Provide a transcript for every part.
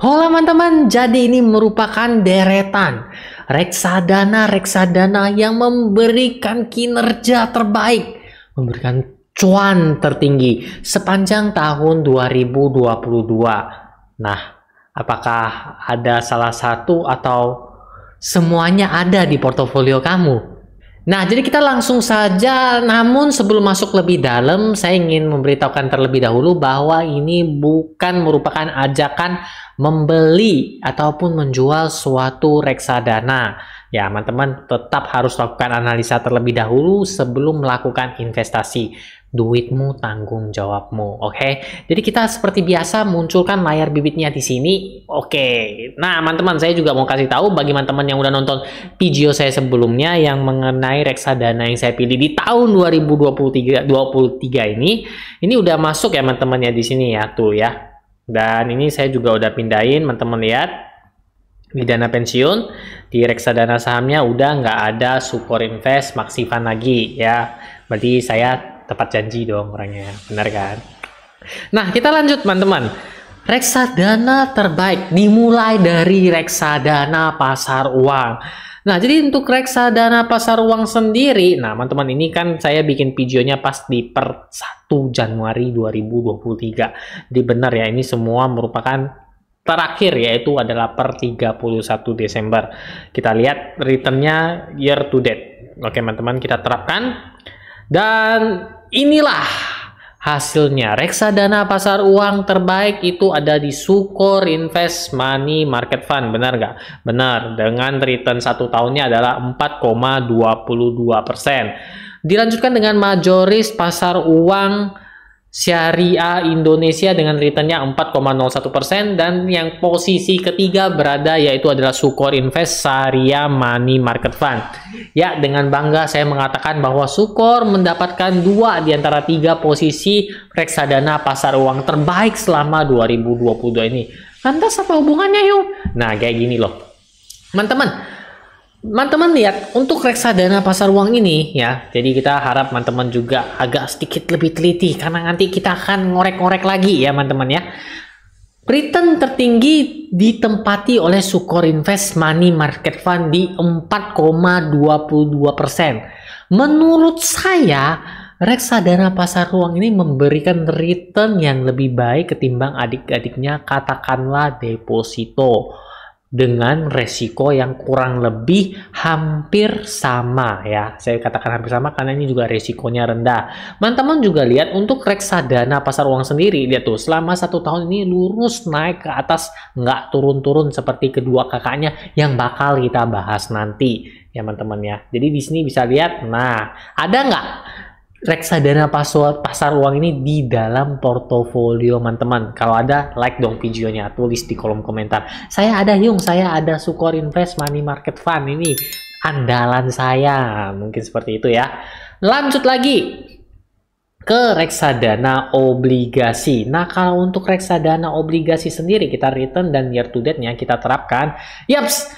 Hola teman-teman, jadi ini merupakan deretan reksadana-reksadana yang memberikan kinerja terbaik, memberikan cuan tertinggi sepanjang tahun 2022. Nah, apakah ada salah satu atau semuanya ada di portofolio kamu? Nah, jadi kita langsung saja, namun sebelum masuk lebih dalam, saya ingin memberitahukan terlebih dahulu bahwa ini bukan merupakan ajakan membeli ataupun menjual suatu reksadana. Ya, teman-teman tetap harus lakukan analisa terlebih dahulu sebelum melakukan investasi. Duitmu tanggung jawabmu, oke? Okay? Jadi kita seperti biasa munculkan layar bibitnya di sini, oke? Okay. Nah, teman-teman saya juga mau kasih tahu bagi teman-teman yang udah nonton video saya sebelumnya yang mengenai reksadana yang saya pilih di tahun 2023 23 ini, ini udah masuk ya teman teman ya di sini ya tuh ya dan ini saya juga udah pindahin, teman-teman lihat. Di dana pensiun, di reksadana sahamnya udah nggak ada Sukor Invest maksifan lagi ya. Berarti saya tepat janji dong orangnya, benar kan? Nah, kita lanjut teman-teman. Reksadana terbaik dimulai dari reksadana pasar uang. Nah, jadi untuk reksadana pasar uang sendiri, nah teman-teman ini kan saya bikin videonya pas di per 1 Januari 2023. Jadi benar ya, ini semua merupakan terakhir yaitu adalah per 31 Desember. Kita lihat returnnya year to date. Oke teman-teman, kita terapkan. Dan inilah Hasilnya, reksadana pasar uang terbaik itu ada di Sukor Invest Money Market Fund, benar nggak? Benar, dengan return satu tahunnya adalah 4,22%. Dilanjutkan dengan majoris pasar uang syariah Indonesia dengan returnnya 4,01% dan yang posisi ketiga berada yaitu adalah Sukor Invest Syariah Money Market Fund. Ya, dengan bangga saya mengatakan bahwa Sukor mendapatkan dua di antara tiga posisi reksadana pasar uang terbaik selama 2022 ini. Lantas apa hubungannya yuk? Nah, kayak gini loh. Teman-teman, teman-teman lihat untuk reksadana pasar uang ini ya jadi kita harap teman-teman juga agak sedikit lebih teliti karena nanti kita akan ngorek-ngorek lagi ya teman-teman ya return tertinggi ditempati oleh Sukor Invest Money Market Fund di 4,22% menurut saya reksadana pasar uang ini memberikan return yang lebih baik ketimbang adik-adiknya katakanlah deposito dengan resiko yang kurang lebih hampir sama ya. Saya katakan hampir sama karena ini juga resikonya rendah. Teman-teman juga lihat untuk reksadana pasar uang sendiri, lihat tuh selama satu tahun ini lurus naik ke atas, nggak turun-turun seperti kedua kakaknya yang bakal kita bahas nanti ya teman-teman ya. Jadi di sini bisa lihat, nah ada nggak reksadana pasar, pasar uang ini di dalam portofolio teman-teman. Kalau ada, like dong videonya, tulis di kolom komentar. Saya ada Yung, saya ada Sukor Invest Money Market Fund ini andalan saya. Mungkin seperti itu ya. Lanjut lagi ke reksadana obligasi. Nah, kalau untuk reksadana obligasi sendiri kita return dan year to date-nya kita terapkan. Yaps,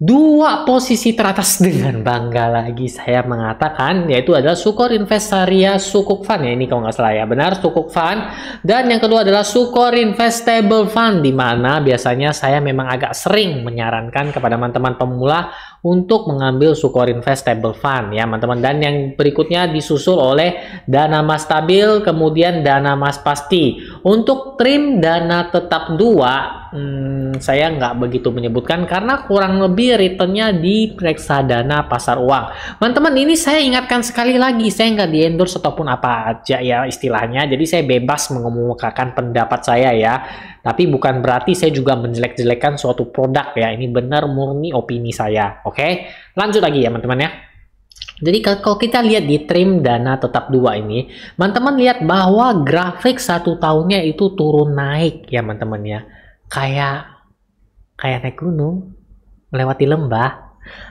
Dua posisi teratas dengan bangga lagi saya mengatakan yaitu adalah Sukor Investaria Sukuk Fund ya ini kalau nggak salah ya benar Sukuk Fund dan yang kedua adalah Sukor Investable Fund di mana biasanya saya memang agak sering menyarankan kepada teman-teman pemula untuk mengambil Sukor Investable Fund ya teman-teman dan yang berikutnya disusul oleh Dana Mas Stabil kemudian Dana Mas Pasti untuk trim Dana Tetap dua hmm, saya nggak begitu menyebutkan karena kurang lebih returnnya di reksadana pasar uang. Teman-teman ini saya ingatkan sekali lagi, saya nggak di endorse ataupun apa aja ya istilahnya, jadi saya bebas mengemukakan pendapat saya ya. Tapi bukan berarti saya juga menjelek-jelekan suatu produk ya, ini benar murni opini saya, oke? Lanjut lagi ya teman-teman ya. Jadi kalau kita lihat di trim dana tetap dua ini, teman-teman lihat bahwa grafik satu tahunnya itu turun naik ya teman-teman ya kayak kayak naik gunung melewati lembah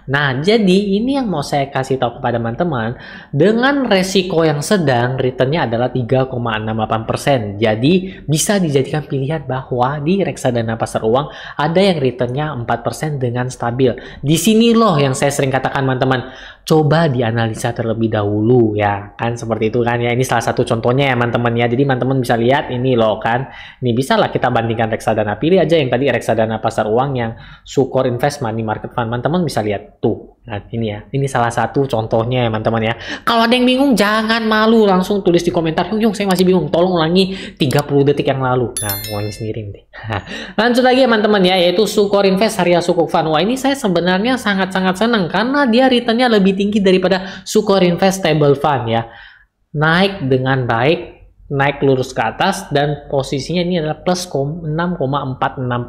Nah, jadi ini yang mau saya kasih tahu kepada teman-teman, dengan resiko yang sedang, returnnya adalah 3,68%. Jadi, bisa dijadikan pilihan bahwa di reksadana pasar uang ada yang returnnya 4% dengan stabil. Di sini loh yang saya sering katakan teman-teman, coba dianalisa terlebih dahulu ya, kan seperti itu kan ya. Ini salah satu contohnya ya teman-teman ya. Jadi, teman-teman bisa lihat ini loh kan. Ini bisa lah kita bandingkan reksadana pilih aja yang tadi reksadana pasar uang yang Sukor Invest Money Market Fund. Teman-teman bisa bisa lihat tuh nah ini ya ini salah satu contohnya ya teman-teman ya kalau ada yang bingung jangan malu langsung tulis di komentar Yung oh, Yung saya masih bingung tolong ulangi 30 detik yang lalu nah ulangi sendiri nanti lanjut lagi ya, teman-teman ya, yaitu Sukor Invest Syariah Sukuk Fund wah ini saya sebenarnya sangat-sangat senang karena dia returnnya lebih tinggi daripada Sukor Invest Stable Fund ya naik dengan baik naik lurus ke atas dan posisinya ini adalah plus 6,46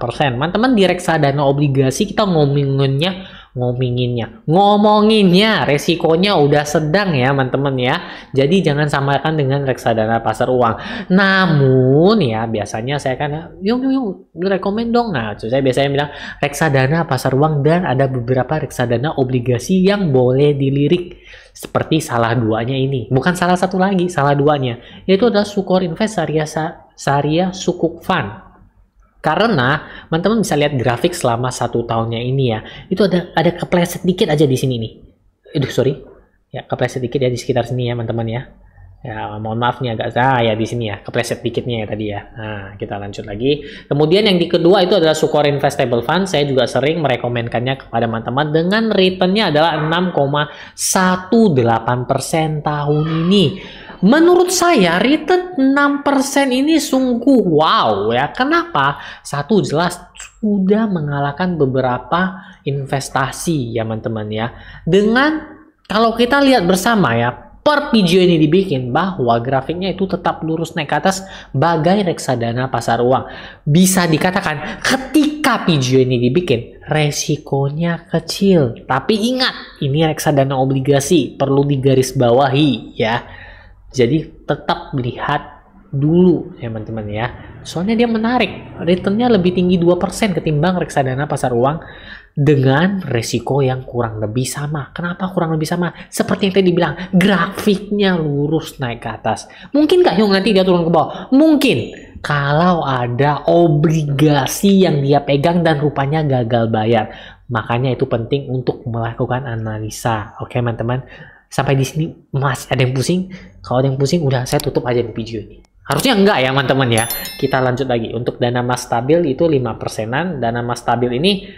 persen. Teman-teman di reksadana obligasi kita ngomonginnya ngominginnya. Ngomonginnya resikonya udah sedang ya teman-teman ya. Jadi jangan samakan dengan reksadana pasar uang. Namun ya biasanya saya kan yuk, yuk, rekomend dong. Nah, saya biasanya bilang reksadana pasar uang dan ada beberapa reksadana obligasi yang boleh dilirik seperti salah duanya ini. Bukan salah satu lagi, salah duanya. Yaitu adalah Sukor Invest Syariah Syariah Sukuk Fund. Karena teman-teman bisa lihat grafik selama satu tahunnya ini ya, itu ada ada kepleset dikit aja di sini nih. Aduh sorry, ya kepleset dikit ya di sekitar sini ya teman-teman ya. Ya mohon maaf nih agak ah ya di sini ya kepleset dikitnya ya tadi ya. Nah kita lanjut lagi. Kemudian yang di kedua itu adalah Sukor Investable Fund. Saya juga sering merekomendasikannya kepada teman-teman dengan returnnya adalah 6,18 tahun ini menurut saya return 6% ini sungguh wow ya. Kenapa? Satu jelas sudah mengalahkan beberapa investasi ya teman-teman ya. Dengan kalau kita lihat bersama ya, per video ini dibikin bahwa grafiknya itu tetap lurus naik ke atas bagai reksadana pasar uang. Bisa dikatakan ketika video ini dibikin resikonya kecil. Tapi ingat, ini reksadana obligasi perlu digarisbawahi ya. Jadi tetap lihat dulu ya teman-teman ya. Soalnya dia menarik, returnnya lebih tinggi 2% ketimbang reksadana pasar uang dengan resiko yang kurang lebih sama. Kenapa kurang lebih sama? Seperti yang tadi bilang, grafiknya lurus naik ke atas. Mungkin Kak Hyung nanti dia turun ke bawah? Mungkin. Kalau ada obligasi yang dia pegang dan rupanya gagal bayar. Makanya itu penting untuk melakukan analisa. Oke teman-teman? sampai di sini masih ada yang pusing kalau ada yang pusing udah saya tutup aja di video ini harusnya enggak ya teman-teman ya kita lanjut lagi untuk dana mas stabil itu lima persenan dana mas stabil ini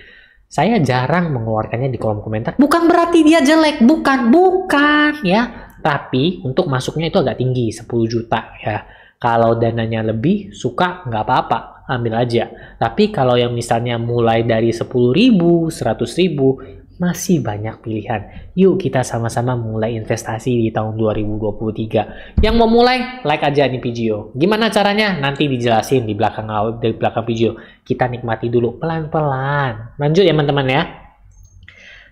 saya jarang mengeluarkannya di kolom komentar bukan berarti dia jelek bukan bukan ya tapi untuk masuknya itu agak tinggi 10 juta ya kalau dananya lebih suka nggak apa-apa ambil aja tapi kalau yang misalnya mulai dari 10 ribu 100 ribu masih banyak pilihan. Yuk kita sama-sama mulai investasi di tahun 2023. Yang mau mulai, like aja nih video. Gimana caranya? Nanti dijelasin di belakang di belakang video. Kita nikmati dulu pelan-pelan. Lanjut ya teman-teman ya.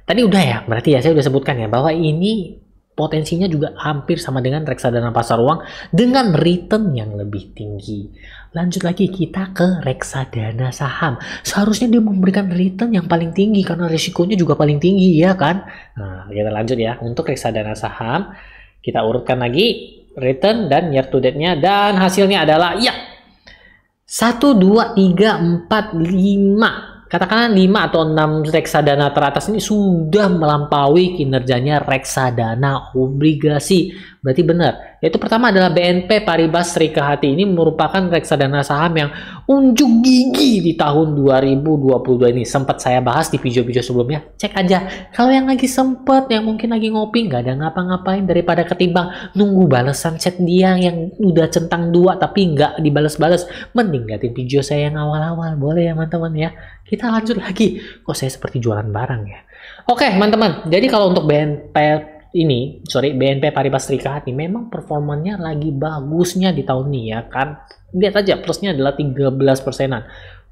Tadi udah ya, berarti ya saya udah sebutkan ya bahwa ini potensinya juga hampir sama dengan reksadana pasar uang dengan return yang lebih tinggi. Lanjut lagi kita ke reksadana saham. Seharusnya dia memberikan return yang paling tinggi karena risikonya juga paling tinggi ya kan? Nah, kita lanjut ya. Untuk reksadana saham kita urutkan lagi return dan year to date-nya dan hasilnya adalah ya 1 2 3 4 5 katakanlah 5 atau 6 reksadana teratas ini sudah melampaui kinerjanya reksadana obligasi. Berarti benar, yaitu pertama adalah BNP Paribas Sri Hati ini merupakan reksadana saham yang unjuk gigi di tahun 2022 ini. Sempat saya bahas di video-video sebelumnya. Cek aja. Kalau yang lagi sempet, yang mungkin lagi ngopi, nggak ada ngapa-ngapain daripada ketimbang nunggu balasan chat dia yang udah centang dua tapi nggak dibalas-balas Mending ngatin video saya yang awal-awal. Boleh ya teman-teman ya. Kita lanjut lagi. Kok saya seperti jualan barang ya? Oke, teman-teman. Jadi kalau untuk BNP ini sorry BNP Paribas Trikahati memang performanya lagi bagusnya di tahun ini ya kan lihat aja plusnya adalah 13 persenan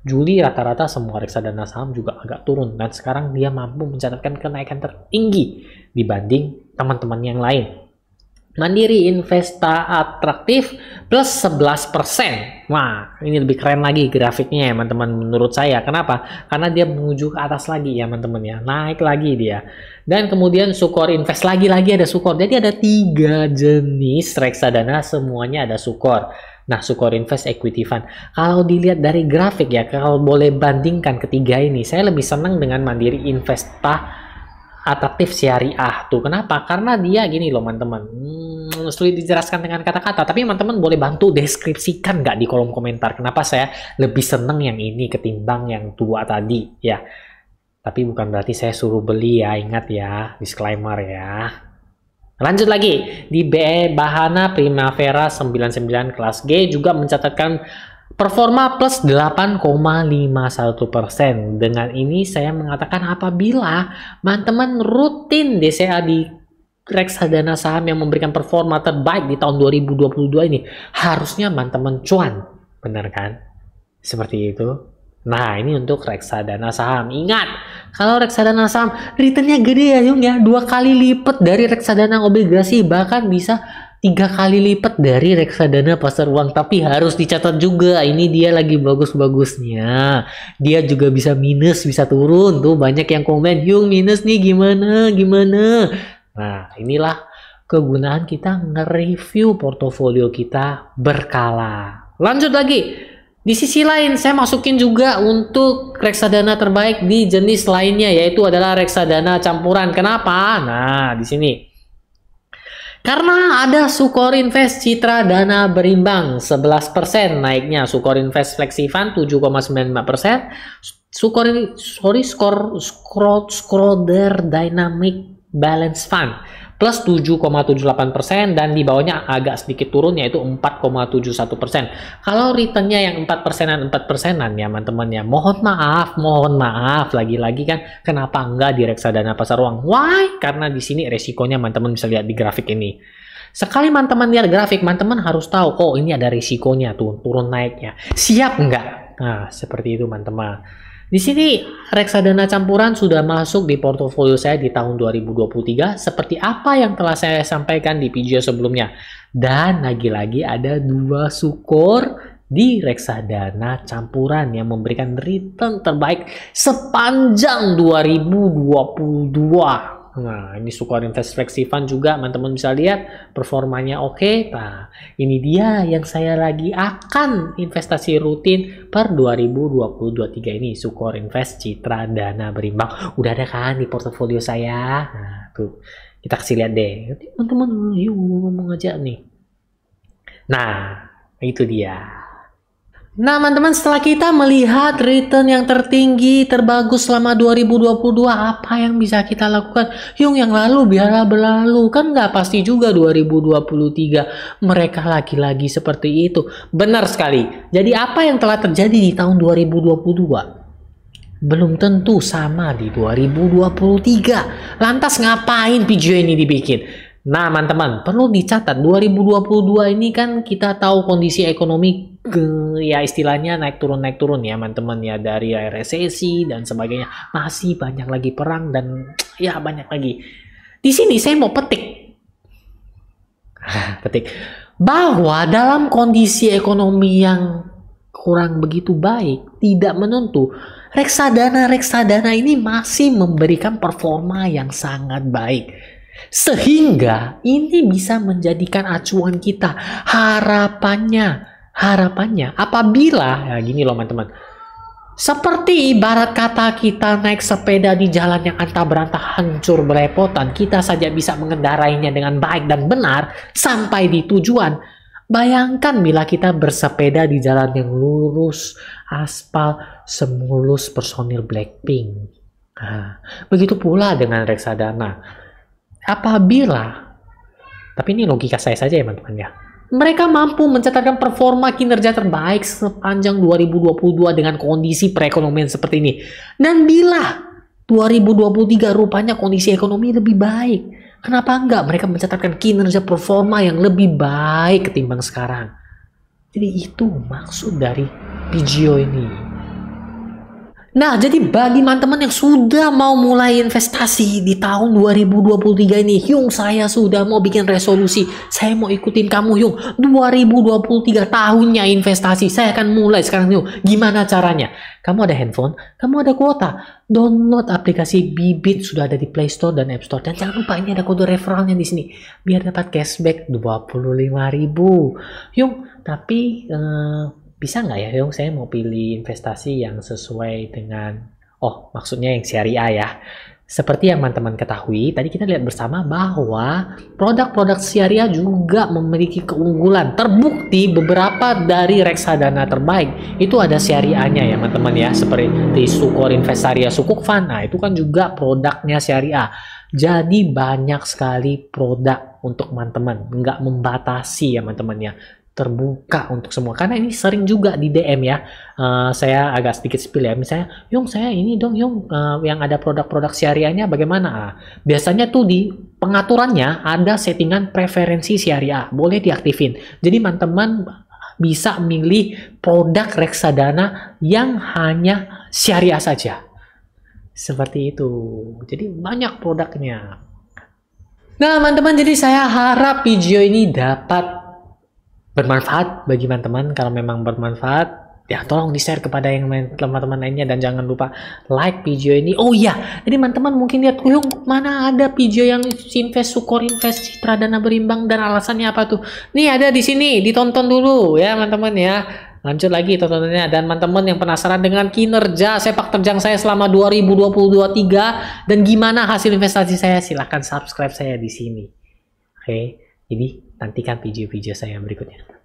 Juli rata-rata semua reksadana saham juga agak turun dan sekarang dia mampu mencatatkan kenaikan tertinggi dibanding teman-teman yang lain Mandiri Investa atraktif plus 11%. Wah, ini lebih keren lagi grafiknya ya teman-teman menurut saya. Kenapa? Karena dia menuju ke atas lagi ya teman-teman ya. Naik lagi dia. Dan kemudian Sukor Invest lagi-lagi ada Sukor. Jadi ada tiga jenis reksadana semuanya ada Sukor. Nah, Sukor Invest Equity Fund. Kalau dilihat dari grafik ya, kalau boleh bandingkan ketiga ini, saya lebih senang dengan Mandiri Investa atraktif syariah tuh. Kenapa? Karena dia gini loh teman-teman. Hmm, sulit dijelaskan dengan kata-kata, tapi teman-teman boleh bantu deskripsikan nggak di kolom komentar. Kenapa saya lebih seneng yang ini ketimbang yang tua tadi ya. Tapi bukan berarti saya suruh beli ya, ingat ya, disclaimer ya. Lanjut lagi, di BE Bahana Primavera 99 kelas G juga mencatatkan Performa plus 8,51%. Dengan ini saya mengatakan apabila teman-teman rutin DCA di reksadana saham yang memberikan performa terbaik di tahun 2022 ini, harusnya teman-teman cuan. Benar kan? Seperti itu. Nah, ini untuk reksadana saham. Ingat, kalau reksadana saham, returnnya gede ya, Yung ya. Dua kali lipat dari reksadana obligasi, bahkan bisa tiga kali lipat dari reksadana pasar uang tapi harus dicatat juga ini dia lagi bagus-bagusnya dia juga bisa minus bisa turun tuh banyak yang komen yung minus nih gimana gimana nah inilah kegunaan kita nge-review portofolio kita berkala lanjut lagi di sisi lain saya masukin juga untuk reksadana terbaik di jenis lainnya yaitu adalah reksadana campuran kenapa nah di sini karena ada Sukor Invest Citra Dana Berimbang 11% naiknya, Sukor Invest Flexi Fund 7,95%, Sukor sorry skor Skroder Dynamic Balance Fund plus 7,78% dan di bawahnya agak sedikit turun yaitu 4,71%. Kalau returnnya yang 4 persenan 4 persenan ya teman-teman ya. Mohon maaf, mohon maaf lagi-lagi kan kenapa enggak di reksadana pasar uang? Why? Karena di sini resikonya teman-teman bisa lihat di grafik ini. Sekali teman-teman lihat grafik, teman-teman harus tahu, oh ini ada risikonya tuh, turun naiknya. Siap nggak? Nah, seperti itu teman-teman. Di sini reksadana campuran sudah masuk di portofolio saya di tahun 2023 seperti apa yang telah saya sampaikan di video sebelumnya. Dan lagi-lagi ada dua sukor di reksadana campuran yang memberikan return terbaik sepanjang 2022. Nah, ini invest flexi fund juga teman-teman bisa lihat performanya oke. Okay. Nah, ini dia yang saya lagi akan investasi rutin per 2023 ini Sukor invest Citra Dana Berimbang. Udah ada kan di portofolio saya? Nah, tuh. Kita kasih lihat deh. Teman-teman, yuk ngomong aja nih. Nah, itu dia. Nah, teman-teman, setelah kita melihat return yang tertinggi, terbagus selama 2022, apa yang bisa kita lakukan? Yung yang lalu biarlah berlalu. Kan nggak pasti juga 2023 mereka lagi-lagi seperti itu. Benar sekali. Jadi apa yang telah terjadi di tahun 2022? Belum tentu sama di 2023. Lantas ngapain video ini dibikin? Nah, teman-teman, perlu dicatat 2022 ini kan kita tahu kondisi ekonomi ke ya istilahnya naik turun naik turun ya teman-teman ya dari resesi dan sebagainya masih banyak lagi perang dan ya banyak lagi di sini saya mau petik petik bahwa dalam kondisi ekonomi yang kurang begitu baik tidak menentu reksadana reksadana ini masih memberikan performa yang sangat baik sehingga ini bisa menjadikan acuan kita harapannya harapannya apabila ya gini loh teman-teman seperti ibarat kata kita naik sepeda di jalan yang antah berantah hancur belepotan kita saja bisa mengendarainya dengan baik dan benar sampai di tujuan bayangkan bila kita bersepeda di jalan yang lurus aspal semulus personil Blackpink nah, begitu pula dengan reksadana apabila tapi ini logika saya saja ya teman-teman ya mereka mampu mencatatkan performa kinerja terbaik sepanjang 2022 dengan kondisi perekonomian seperti ini. Dan bila 2023 rupanya kondisi ekonomi lebih baik, kenapa enggak mereka mencatatkan kinerja performa yang lebih baik ketimbang sekarang? Jadi itu maksud dari video ini. Nah, jadi bagi teman-teman yang sudah mau mulai investasi di tahun 2023 ini, Hyung, saya sudah mau bikin resolusi. Saya mau ikutin kamu, Hyung. 2023 tahunnya investasi. Saya akan mulai sekarang, Hyung. Gimana caranya? Kamu ada handphone, kamu ada kuota. Download aplikasi Bibit sudah ada di Play Store dan App Store. Dan jangan lupa ini ada kode referralnya di sini. Biar dapat cashback 25.000. Hyung, tapi Uh, bisa nggak ya Yung saya mau pilih investasi yang sesuai dengan oh maksudnya yang syariah ya seperti yang teman-teman ketahui, tadi kita lihat bersama bahwa produk-produk syariah juga memiliki keunggulan. Terbukti beberapa dari reksadana terbaik itu ada syariahnya ya teman-teman ya. Seperti Sukor Investaria Sukuk nah itu kan juga produknya syariah. Jadi banyak sekali produk untuk teman-teman, nggak membatasi ya teman-teman ya terbuka untuk semua karena ini sering juga di DM ya uh, saya agak sedikit spill ya misalnya Yung saya ini dong Yung uh, eh, yang ada produk-produk syariahnya bagaimana ah, biasanya tuh di pengaturannya ada settingan preferensi syariah boleh diaktifin jadi teman-teman bisa milih produk reksadana yang hanya syariah saja seperti itu jadi banyak produknya nah teman-teman jadi saya harap video ini dapat bermanfaat bagi teman-teman kalau memang bermanfaat ya tolong di share kepada yang teman-teman lainnya dan jangan lupa like video ini oh iya jadi teman-teman mungkin lihat Kuyung mana ada video yang invest sukor invest citra dana berimbang dan alasannya apa tuh nih ada di sini ditonton dulu ya teman-teman ya lanjut lagi tontonannya dan teman-teman yang penasaran dengan kinerja sepak terjang saya selama 2023 dan gimana hasil investasi saya silahkan subscribe saya di sini oke jadi Nantikan video-video saya yang berikutnya.